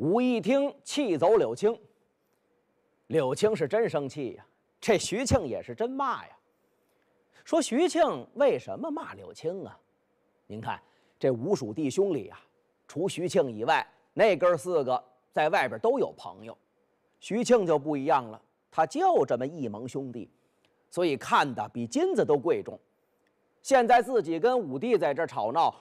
武一听，气走柳青。柳青是真生气呀，这徐庆也是真骂呀。说徐庆为什么骂柳青啊？您看这五鼠弟兄里啊，除徐庆以外，那哥四个在外边都有朋友，徐庆就不一样了，他就这么一盟兄弟，所以看的比金子都贵重。现在自己跟五弟在这吵闹，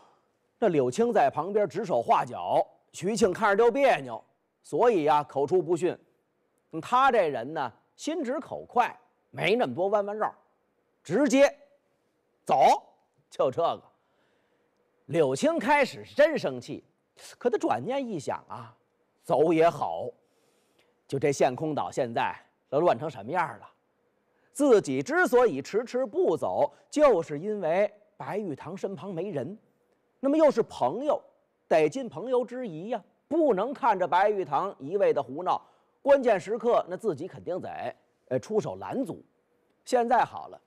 那柳青在旁边指手画脚。徐庆看着就别扭，所以呀，口出不逊。他这人呢，心直口快，没那么多弯弯绕，直接走就这个。柳青开始是真生气，可他转念一想啊，走也好。就这陷空岛现在都乱成什么样了，自己之所以迟迟不走，就是因为白玉堂身旁没人，那么又是朋友。得尽朋友之谊呀，不能看着白玉堂一味的胡闹。关键时刻，那自己肯定得呃出手拦阻。现在好了，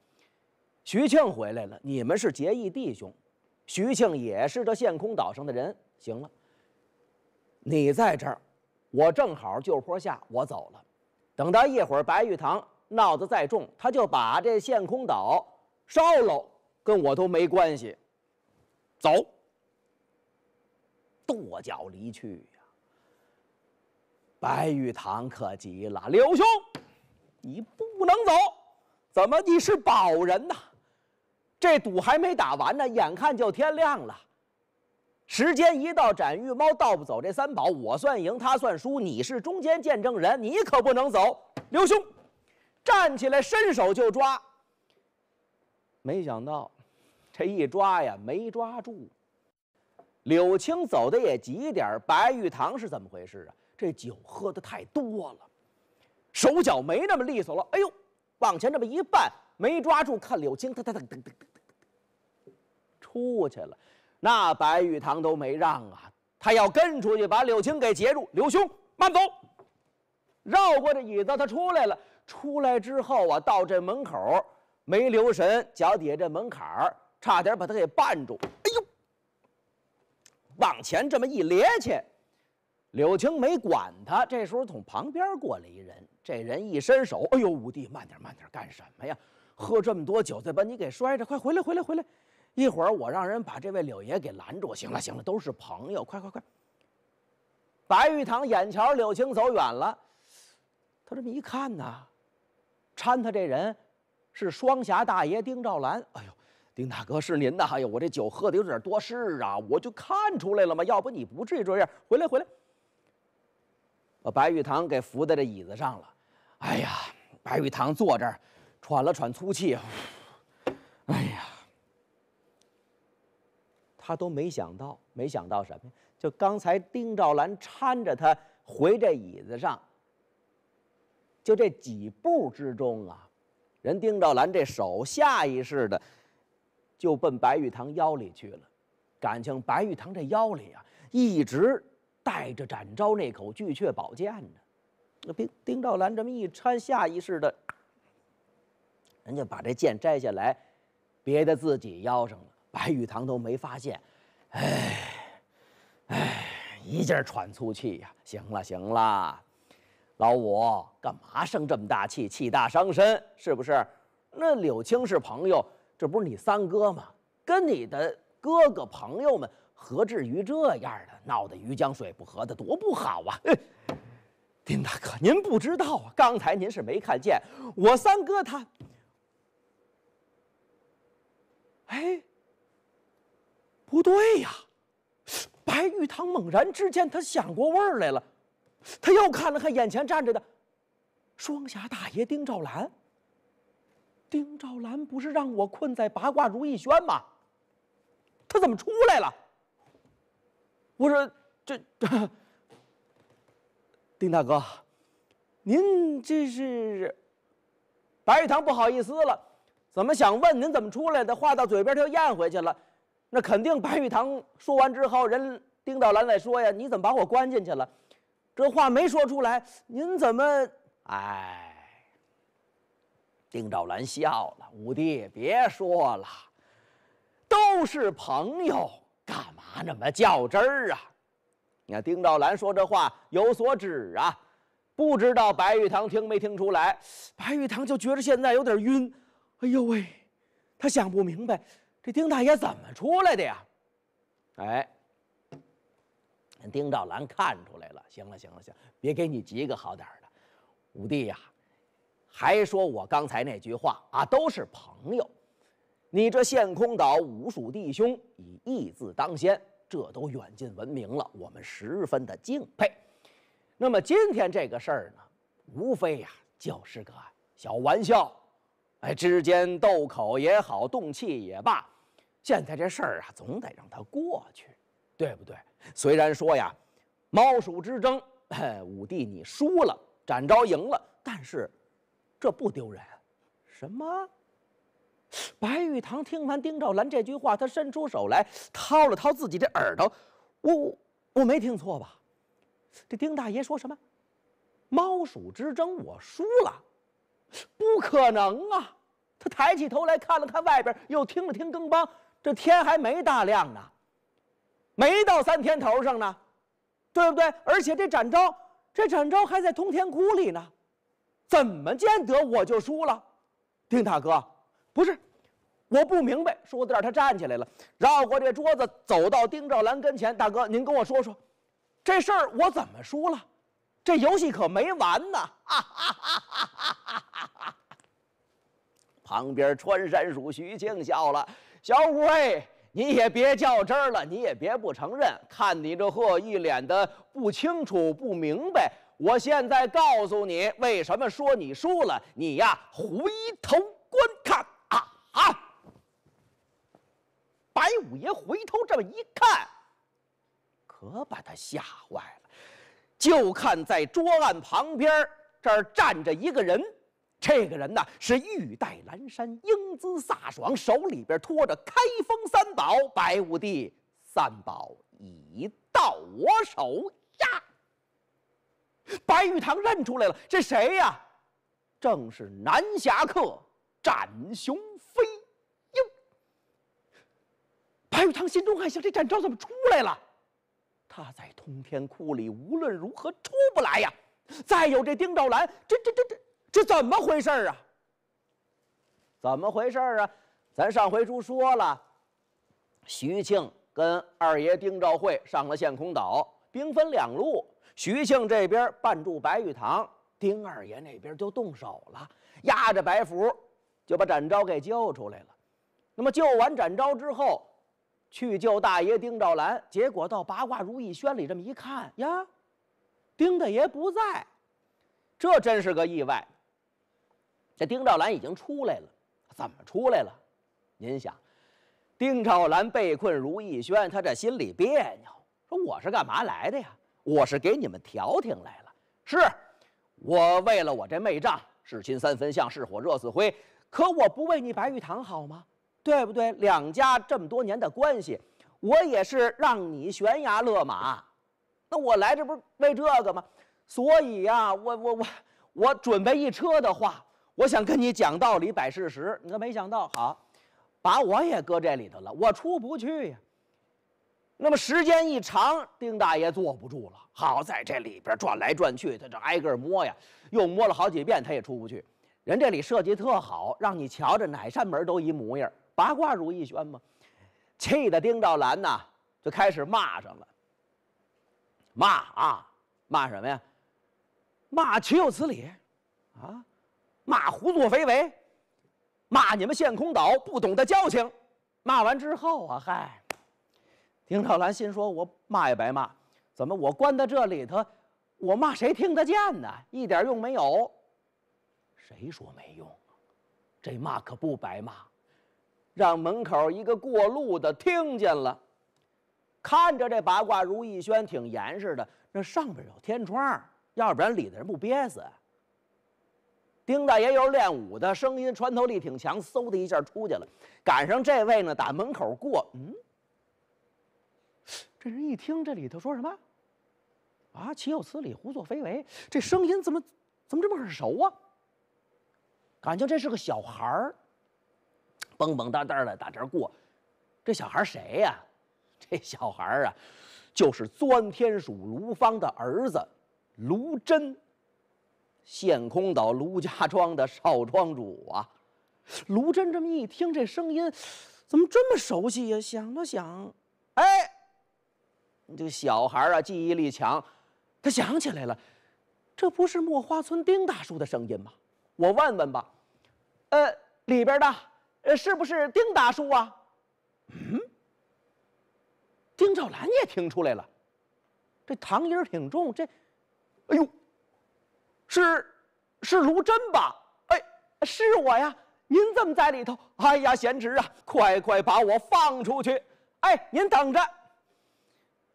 徐庆回来了，你们是结义弟兄，徐庆也是这陷空岛上的人。行了，你在这儿，我正好就坡下，我走了。等到一会儿白玉堂闹得再重，他就把这陷空岛烧了，跟我都没关系。走。跺脚离去呀！白玉堂可急了，柳兄，你不能走！怎么你是保人呐？这赌还没打完呢，眼看就天亮了，时间一到，展玉猫盗不走这三宝，我算赢，他算输。你是中间见证人，你可不能走！刘兄，站起来，伸手就抓。没想到，这一抓呀，没抓住。柳青走的也急点儿，白玉堂是怎么回事啊？这酒喝的太多了，手脚没那么利索了。哎呦，往前这么一绊，没抓住，看柳青，他他他噔噔噔，出去了，那白玉堂都没让啊，他要跟出去把柳青给截住。刘兄慢走，绕过这椅子，他出来了。出来之后啊，到这门口没留神，脚底下这门槛儿，差点把他给绊住。往前这么一咧去，柳青没管他。这时候从旁边过来一人，这人一伸手，哎呦，五弟，慢点，慢点，干什么呀？喝这么多酒，再把你给摔着！快回来，回来，回来！一会儿我让人把这位柳爷给拦住。行了，行了，都是朋友，快快快！白玉堂眼瞧柳青走远了，他这么一看呢，搀他这人是双侠大爷丁兆兰。哎呦！丁大哥是您的哎呦！我这酒喝的有点多事啊，我就看出来了吗？要不你不至于这样。回来，回来，把白玉堂给扶在这椅子上了。哎呀，白玉堂坐这儿，喘了喘粗气。哎呀，他都没想到，没想到什么呀？就刚才丁兆兰搀着他回这椅子上，就这几步之中啊，人丁兆兰这手下意识的。就奔白玉堂腰里去了，感情白玉堂这腰里啊，一直带着展昭那口巨阙宝剑呢。那丁丁兆兰这么一掺，下意识的，人家把这剑摘下来，别的自己腰上了，白玉堂都没发现。哎，哎，一劲喘粗气呀！行了行了，老五，干嘛生这么大气？气大伤身，是不是？那柳青是朋友。这不是你三哥吗？跟你的哥哥朋友们，何至于这样的？闹得鱼江水不和的，多不好啊！丁大哥，您不知道啊，刚才您是没看见我三哥他。哎，不对呀！白玉堂猛然之间，他想过味儿来了，他又看了看眼前站着的双侠大爷丁兆兰。丁兆兰不是让我困在八卦如意轩吗？他怎么出来了？我说这这，丁大哥，您这是白玉堂不好意思了，怎么想问您怎么出来的？话到嘴边就咽回去了。那肯定白玉堂说完之后，人丁兆兰再说呀：“你怎么把我关进去了？”这话没说出来，您怎么？哎。丁兆兰笑了：“五弟，别说了，都是朋友，干嘛那么较真儿啊？”你看，丁兆兰说这话有所指啊。不知道白玉堂听没听出来？白玉堂就觉着现在有点晕。哎呦喂，他想不明白，这丁大爷怎么出来的呀？哎，丁兆兰看出来了。行了，行了，行，别给你急个好点的，五弟呀。还说我刚才那句话啊，都是朋友。你这陷空岛五鼠弟兄以义字当先，这都远近闻名了，我们十分的敬佩。那么今天这个事儿呢，无非呀就是个小玩笑，哎，之间斗口也好，动气也罢，现在这事儿啊总得让它过去，对不对？虽然说呀，猫鼠之争，五弟你输了，展昭赢了，但是。这不丢人，什么？白玉堂听完丁兆兰这句话，他伸出手来掏了掏自己的耳朵，我我没听错吧？这丁大爷说什么？猫鼠之争我输了？不可能啊！他抬起头来看了看外边，又听了听更邦，这天还没大亮呢，没到三天头上呢，对不对？而且这展昭，这展昭还在通天窟里呢。怎么见得我就输了，丁大哥？不是，我不明白。说这儿，他站起来了，绕过这桌子，走到丁兆兰跟前。大哥，您跟我说说，这事儿我怎么输了？这游戏可没完呢！旁边穿山鼠徐庆笑了：“小五，哎，你也别较真儿了，你也别不承认，看你这货一脸的不清楚不明白。”我现在告诉你，为什么说你输了？你呀，回头观看啊啊！白五爷回头这么一看，可把他吓坏了，就看在桌案旁边这儿站着一个人。这个人呢，是玉带蓝衫，英姿飒爽，手里边托着开封三宝。白五弟，三宝已到我手。白玉堂认出来了，这谁呀？正是南侠客展雄飞。鹰。白玉堂心中暗想：这展昭怎么出来了？他在通天窟里无论如何出不来呀！再有这丁兆兰，这这这这这怎么回事啊？怎么回事啊？咱上回书说了，徐庆跟二爷丁兆会上了陷空岛，兵分两路。徐庆这边绊住白玉堂，丁二爷那边就动手了，压着白福就把展昭给救出来了。那么救完展昭之后，去救大爷丁兆兰，结果到八卦如意轩里这么一看呀，丁大爷不在，这真是个意外。这丁兆兰已经出来了，怎么出来了？您想，丁兆兰被困如意轩，他这心里别扭，说我是干嘛来的呀？我是给你们调停来了，是，我为了我这妹丈，是亲三分像，是火热似灰，可我不为你白玉堂好吗？对不对？两家这么多年的关系，我也是让你悬崖勒马，那我来这不是为这个吗？所以呀，我我我我准备一车的话，我想跟你讲道理、摆事实，你没想到好，把我也搁这里头了，我出不去呀。那么时间一长，丁大爷坐不住了。好在这里边转来转去，他这挨个摸呀，又摸了好几遍，他也出不去。人这里设计特好，让你瞧着哪扇门都一模样。八卦如意轩嘛，气得丁兆兰呐就开始骂上了。骂啊！骂什么呀？骂岂有此理！啊！骂胡作非为！骂你们陷空岛不懂得交情！骂完之后啊，嗨！丁兆兰心说：“我骂也白骂，怎么我关在这里头，我骂谁听得见呢？一点用没有。谁说没用？这骂可不白骂，让门口一个过路的听见了，看着这八卦如意轩挺严实的，那上边有天窗，要不然里的人不憋死。丁大爷又是练武的，声音穿透力挺强，嗖的一下出去了，赶上这位呢，打门口过，嗯。”这人一听这里头说什么，啊，岂有此理，胡作非为！这声音怎么怎么这么耳熟啊？感觉这是个小孩儿，蹦蹦哒哒的打这儿过。这小孩儿谁呀？这小孩儿啊，就是钻天鼠卢芳的儿子卢真，陷空岛卢家庄的少庄主啊。卢真这么一听这声音，怎么这么熟悉呀？想了想，哎。这小孩啊，记忆力强，他想起来了，这不是墨花村丁大叔的声音吗？我问问吧，呃，里边的，呃，是不是丁大叔啊？嗯，丁兆兰也听出来了，这唐音儿挺重，这，哎呦，是，是卢珍吧？哎，是我呀，您怎么在里头？哎呀，贤侄啊，快快把我放出去！哎，您等着。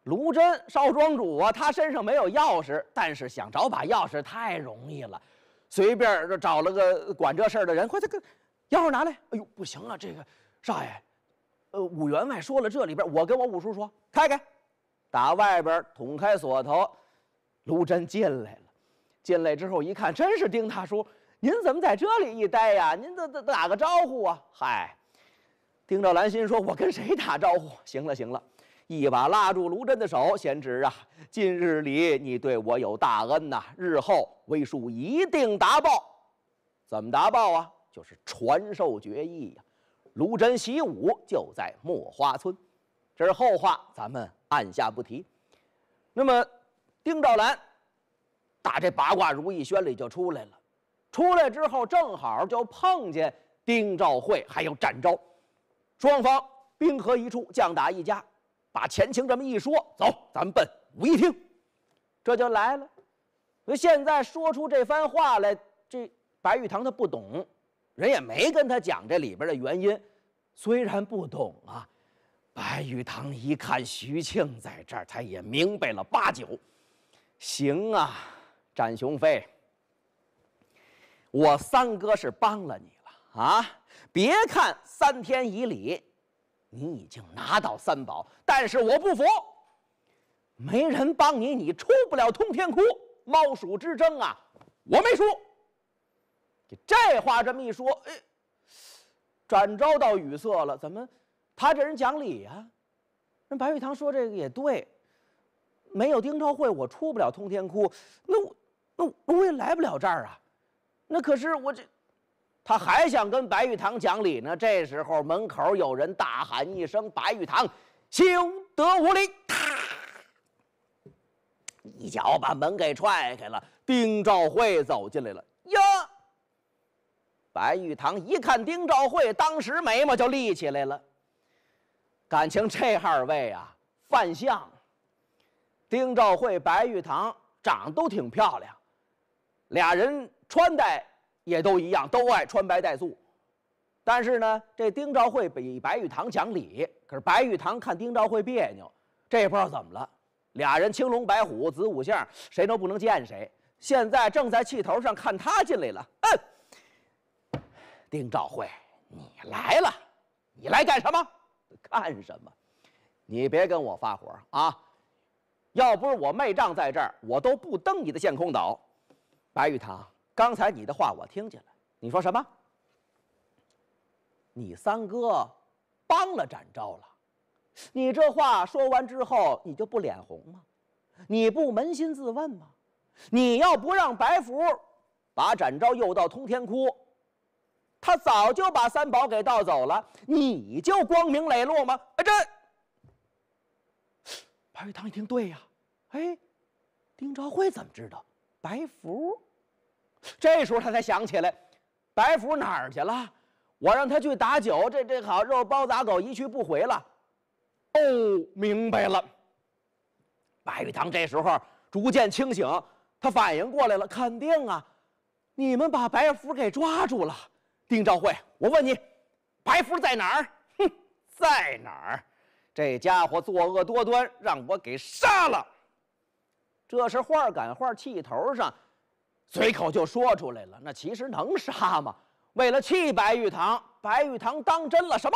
卢真少庄主啊，他身上没有钥匙，但是想找把钥匙太容易了，随便找了个管这事儿的人，快，快，快，钥匙拿来！哎呦，不行啊，这个少爷，呃，五员外说了，这里边我跟我五叔说，开开，打外边捅开锁头，卢真进来了，进来之后一看，真是丁大叔，您怎么在这里一待呀？您得得打个招呼啊！嗨，丁兆兰心说，我跟谁打招呼？行了，行了。一把拉住卢珍的手，贤侄啊，今日里你对我有大恩呐，日后为叔一定答报。怎么答报啊？就是传授绝艺呀。卢珍习武就在墨花村，这是后话，咱们按下不提。那么，丁兆兰打这八卦如意轩里就出来了，出来之后正好就碰见丁兆慧，还有展昭，双方兵合一处，将打一家。把前情这么一说，走，咱们奔武义厅，这就来了。所以现在说出这番话来，这白玉堂他不懂，人也没跟他讲这里边的原因。虽然不懂啊，白玉堂一看徐庆在这儿，他也明白了八九。行啊，展雄飞，我三哥是帮了你了啊！别看三天以里你已经拿到三宝，但是我不服。没人帮你，你出不了通天窟。猫鼠之争啊，我没输。这话这么一说，哎，展昭倒语塞了。怎么？他这人讲理呀？那白玉堂说这个也对。没有丁兆会，我出不了通天窟。那我，那那我也来不了这儿啊。那可是我这……他还想跟白玉堂讲理呢，这时候门口有人大喊一声：“白玉堂，休得无礼！”啪，一脚把门给踹开了。丁兆慧走进来了。呀，白玉堂一看丁兆慧，当时眉毛就立起来了。感情这二位啊，扮相，丁兆慧、白玉堂长得都挺漂亮，俩人穿戴。也都一样，都爱穿白戴素，但是呢，这丁兆慧比白玉堂讲理，可是白玉堂看丁兆慧别扭，这不知道怎么了，俩人青龙白虎子午相，谁都不能见谁。现在正在气头上，看他进来了，嗯，丁兆慧，你来了，你来干什么？干什么？你别跟我发火啊！要不是我妹丈在这儿，我都不登你的陷空岛，白玉堂。刚才你的话我听见了，你说什么？你三哥帮了展昭了，你这话说完之后，你就不脸红吗？你不扪心自问吗？你要不让白福把展昭诱到通天窟，他早就把三宝给盗走了，你就光明磊落吗？啊，这白玉堂一听，对呀，哎，丁兆蕙怎么知道白福？这时候他才想起来，白福哪儿去了？我让他去打酒，这这好肉包打狗一去不回了。哦，明白了。白玉堂这时候逐渐清醒，他反应过来了，肯定啊，你们把白福给抓住了。丁兆慧，我问你，白福在哪儿？哼，在哪儿？这家伙作恶多端，让我给杀了。这是话赶话，气头上。随口就说出来了，那其实能杀吗？为了气白玉堂，白玉堂当真了什么？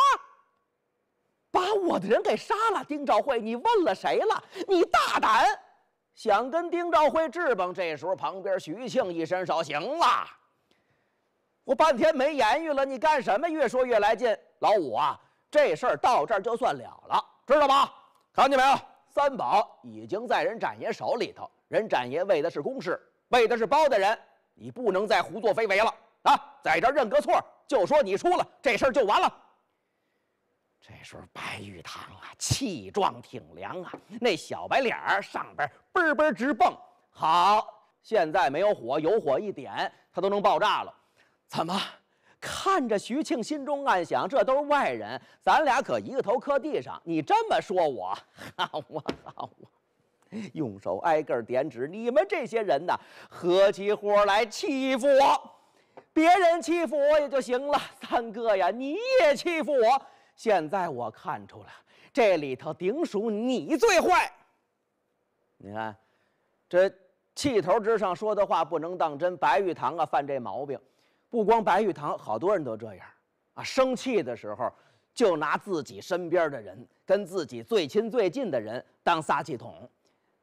把我的人给杀了！丁兆慧，你问了谁了？你大胆，想跟丁兆慧质问？这时候，旁边徐庆一伸手，行了。我半天没言语了，你干什么？越说越来劲。老五啊，这事儿到这儿就算了了，知道吗？看见没有？三宝已经在人展爷手里头，人展爷为的是公事。为的是包大人，你不能再胡作非为了啊！在这认个错，就说你输了，这事儿就完了。这时候白玉堂啊，气壮挺凉啊，那小白脸儿上边嘣嘣直蹦。好，现在没有火，有火一点，他都能爆炸了。怎么？看着徐庆，心中暗想：这都是外人，咱俩可一个头磕地上。你这么说我，我 我。用手挨个儿点指你们这些人呐，合起伙来欺负我，别人欺负我也就行了，三哥呀，你也欺负我。现在我看出了这里头顶数你最坏。你看，这气头之上说的话不能当真。白玉堂啊，犯这毛病，不光白玉堂，好多人都这样啊。生气的时候就拿自己身边的人，跟自己最亲最近的人当撒气筒。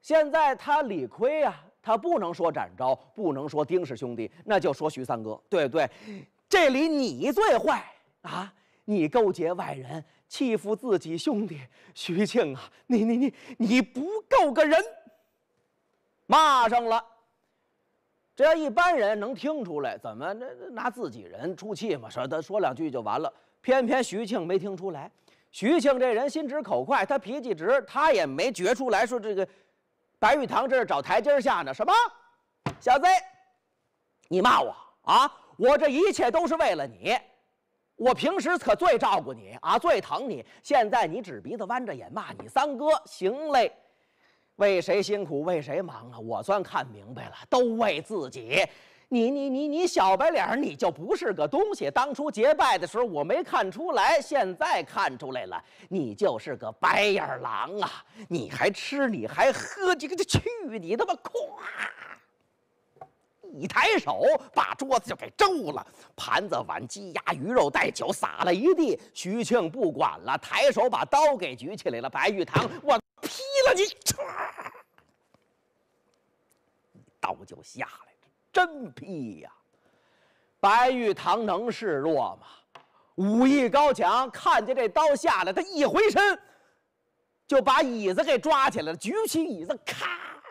现在他理亏呀，他不能说展昭，不能说丁氏兄弟，那就说徐三哥，对不对？这里你最坏啊！你勾结外人，欺负自己兄弟，徐庆啊，你你你你不够个人。骂上了，这要一般人能听出来，怎么那拿自己人出气嘛？说他说两句就完了，偏偏徐庆没听出来。徐庆这人心直口快，他脾气直，他也没觉出来说这个。白玉堂，这是找台阶下呢？什么，小子，你骂我啊？我这一切都是为了你，我平时可最照顾你啊，最疼你。现在你指鼻子弯着眼骂你三哥，行嘞，为谁辛苦为谁忙啊？我算看明白了，都为自己。你你你你小白脸，你就不是个东西！当初结拜的时候我没看出来，现在看出来了，你就是个白眼狼啊！你还吃你还喝，这个这去你他妈！咵，一抬手把桌子就给皱了，盘子碗鸡鸭鱼肉带酒撒了一地。徐庆不管了，抬手把刀给举起来了。白玉堂，我劈了你！唰，刀就下来。真劈呀！白玉堂能示弱吗？武艺高强，看见这刀下来，他一回身，就把椅子给抓起来了，举起椅子，咔！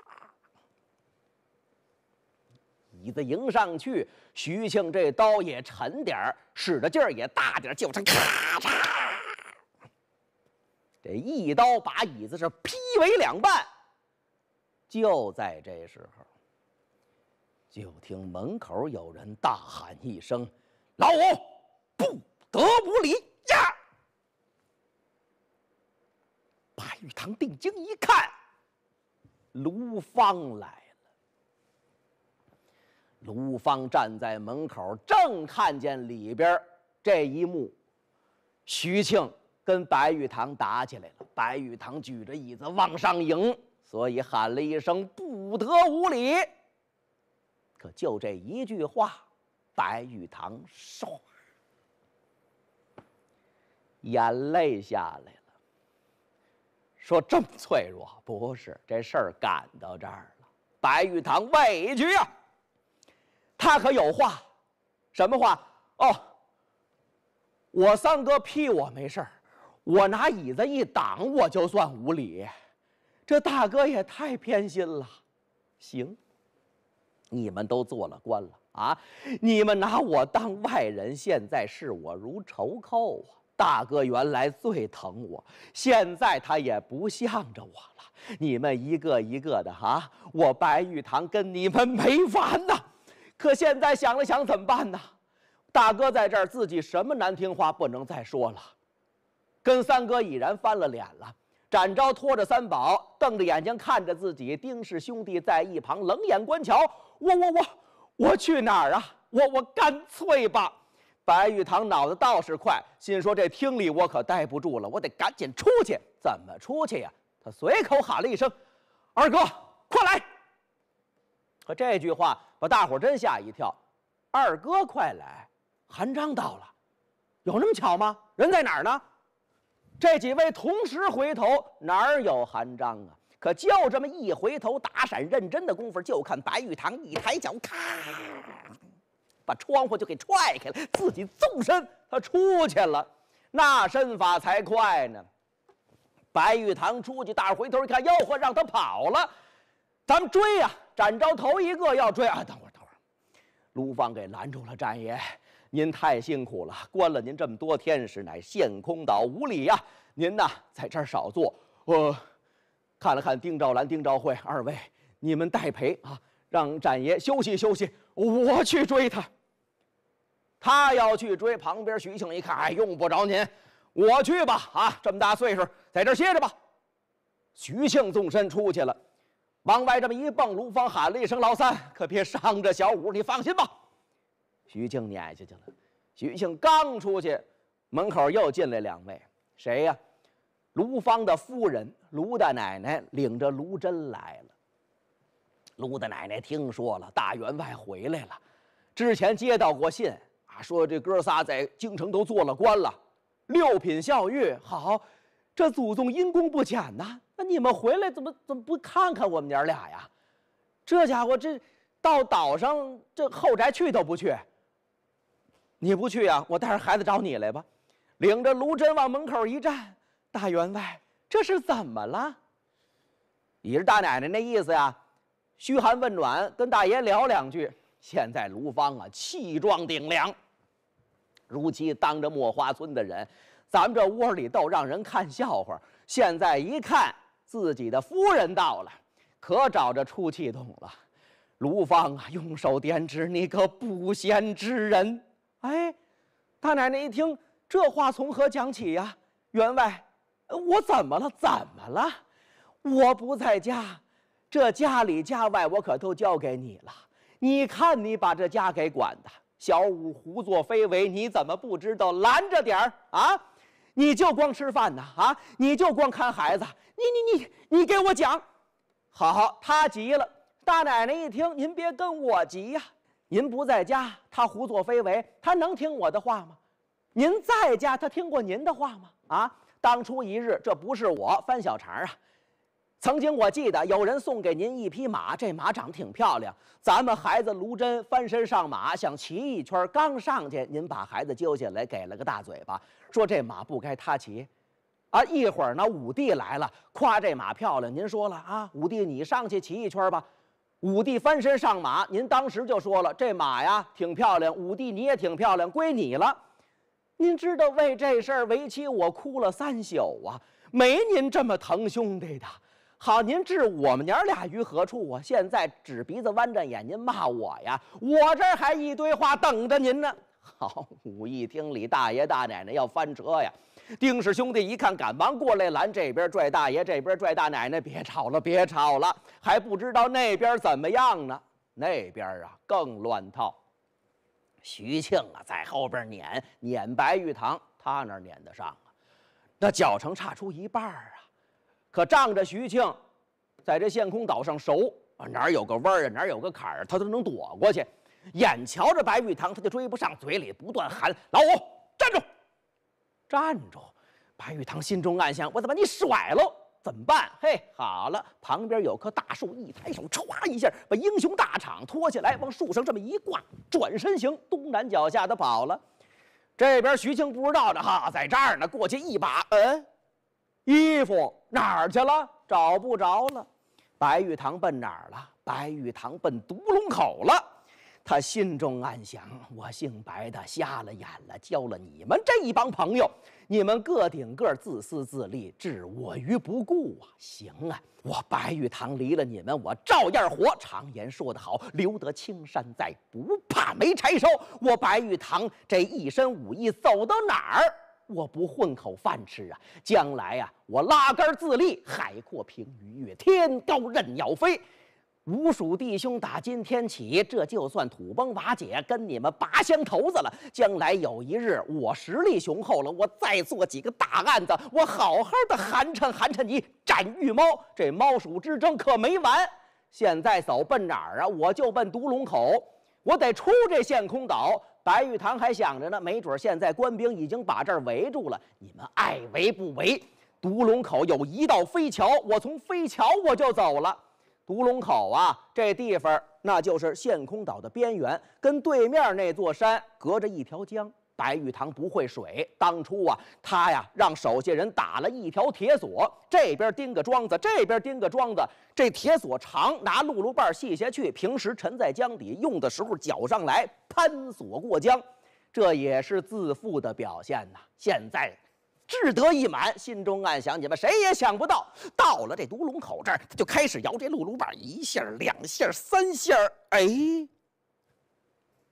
椅子迎上去，徐庆这刀也沉点儿，使的劲儿也大点儿，就是咔嚓，这一刀把椅子是劈为两半。就在这时候。就听门口有人大喊一声：“老五，不得无礼呀！”白玉堂定睛一看，卢芳来了。卢芳站在门口，正看见里边这一幕，徐庆跟白玉堂打起来了。白玉堂举着椅子往上迎，所以喊了一声：“不得无礼。”可就这一句话，白玉堂唰，眼泪下来了。说这么脆弱不是这事儿，赶到这儿了，白玉堂委屈呀，他可有话，什么话？哦，我三哥劈我没事儿，我拿椅子一挡，我就算无礼，这大哥也太偏心了，行。你们都做了官了啊！你们拿我当外人，现在视我如仇寇啊！大哥原来最疼我，现在他也不向着我了。你们一个一个的哈，我白玉堂跟你们没完呐！可现在想了想，怎么办呢？大哥在这儿，自己什么难听话不能再说了，跟三哥已然翻了脸了。展昭拖着三宝，瞪着眼睛看着自己，丁氏兄弟在一旁冷眼观瞧。我我我，我去哪儿啊？我我干脆吧。白玉堂脑子倒是快，心说这厅里我可待不住了，我得赶紧出去。怎么出去呀？他随口喊了一声：“二哥，快来！”可这句话把大伙儿真吓一跳，“二哥快来！”韩章到了，有那么巧吗？人在哪儿呢？这几位同时回头，哪儿有韩章啊？可就这么一回头打闪，认真的功夫，就看白玉堂一抬脚，咔，把窗户就给踹开了，自己纵身，他出去了，那身法才快呢。白玉堂出去，大伙回头一看，吆喝让他跑了，咱们追呀！展昭头一个要追啊，等会儿，等会儿，鲁芳给拦住了，展爷。您太辛苦了，关了您这么多天实乃陷空岛无礼呀！您呐，在这儿少坐。我看了看丁兆兰、丁兆慧二位，你们代陪啊，让展爷休息休息。我去追他。他要去追，旁边徐庆一看，哎，用不着您，我去吧。啊，这么大岁数，在这儿歇着吧。徐庆纵身出去了，往外这么一蹦，卢芳喊了一声：“老三，可别伤着小五，你放心吧。”徐庆撵下去了。徐庆刚出去，门口又进来两位，谁呀？卢芳的夫人卢大奶奶领着卢珍来了。卢大奶奶听说了大员外回来了，之前接到过信啊，说这哥仨在京城都做了官了，六品校尉。好，这祖宗因功不浅呐。那你们回来怎么怎么不看看我们娘俩呀？这家伙这到岛上这后宅去都不去。你不去呀？我带着孩子找你来吧。领着卢珍往门口一站，大员外，这是怎么了？也是大奶奶那意思呀，嘘寒问暖，跟大爷聊两句。现在卢芳啊，气壮顶梁。如今当着墨花村的人，咱们这窝里都让人看笑话。现在一看自己的夫人到了，可找着出气筒了。卢芳啊，用手点指你个不贤之人。哎，大奶奶一听这话从何讲起呀？员外，我怎么了？怎么了？我不在家，这家里家外我可都交给你了。你看你把这家给管的，小五胡作非为，你怎么不知道拦着点儿啊？你就光吃饭呢？啊？你就光看孩子？你你你你给我讲，好，他急了。大奶奶一听，您别跟我急呀。您不在家，他胡作非为，他能听我的话吗？您在家，他听过您的话吗？啊，当初一日，这不是我翻小肠啊。曾经我记得，有人送给您一匹马，这马长得挺漂亮。咱们孩子卢珍翻身上马，想骑一圈，刚上去，您把孩子揪下来，给了个大嘴巴，说这马不该他骑。啊，一会儿呢，武帝来了，夸这马漂亮，您说了啊，武帝你上去骑一圈吧。武帝翻身上马，您当时就说了：“这马呀挺漂亮，武帝你也挺漂亮，归你了。”您知道为这事儿为妻，我哭了三宿啊，没您这么疼兄弟的。好，您置我们娘儿俩于何处啊？现在指鼻子弯着眼，您骂我呀？我这儿还一堆话等着您呢。好，武一听李大爷大奶奶要翻车呀。丁氏兄弟一看，赶忙过来拦这边拽大爷，这边拽大奶奶，别吵了，别吵了，还不知道那边怎么样呢？那边啊更乱套。徐庆啊在后边撵撵白玉堂，他哪撵得上啊？那脚程差出一半啊！可仗着徐庆在这陷空岛上熟啊，哪儿有个弯儿啊，哪儿有个坎儿，他都能躲过去。眼瞧着白玉堂他就追不上，嘴里不断喊老五站住。站住！白玉堂心中暗想：“我得把你甩喽，怎么办？”嘿，好了，旁边有棵大树，一抬手，歘一下把英雄大氅脱下来，往树上这么一挂，转身行，东南脚下的跑了。这边徐庆不知道呢，哈，在这儿呢，过去一把，嗯，衣服哪儿去了？找不着了。白玉堂奔哪儿了？白玉堂奔独龙口了。他心中暗想：“我姓白的瞎了眼了，交了你们这一帮朋友，你们个顶个自私自利，置我于不顾啊！行啊，我白玉堂离了你们，我照样活。常言说得好，留得青山在，不怕没柴烧。我白玉堂这一身武艺，走到哪儿，我不混口饭吃啊？将来呀，我拉杆自立，海阔凭鱼跃，天高任鸟飞。”吴蜀弟兄，打今天起，这就算土崩瓦解，跟你们拔香头子了。将来有一日，我实力雄厚了，我再做几个大案子，我好好的寒碜寒碜你。斩玉猫，这猫鼠之争可没完。现在走奔哪儿啊？我就奔独龙口，我得出这陷空岛。白玉堂还想着呢，没准现在官兵已经把这儿围住了，你们爱围不围。独龙口有一道飞桥，我从飞桥我就走了。独龙口啊，这地方那就是陷空岛的边缘，跟对面那座山隔着一条江。白玉堂不会水，当初啊，他呀让手下人打了一条铁索，这边钉个桩子，这边钉个桩子，这铁索长，拿露露瓣系下去，平时沉在江底，用的时候绞上来攀索过江，这也是自负的表现呐。现在。志得意满，心中暗想：你们谁也想不到，到了这独龙口这儿，他就开始摇这露露板，一下、两下、三下哎，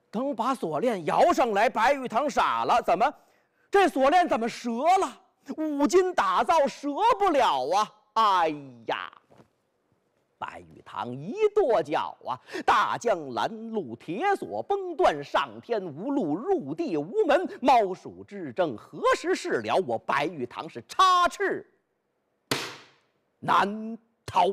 等把锁链摇上来，白玉堂傻了：怎么，这锁链怎么折了？五金打造，折不了啊！哎呀！白玉堂一跺脚啊，大江拦路，铁索崩断，上天无路，入地无门，猫鼠之争何时是了？我白玉堂是插翅难逃。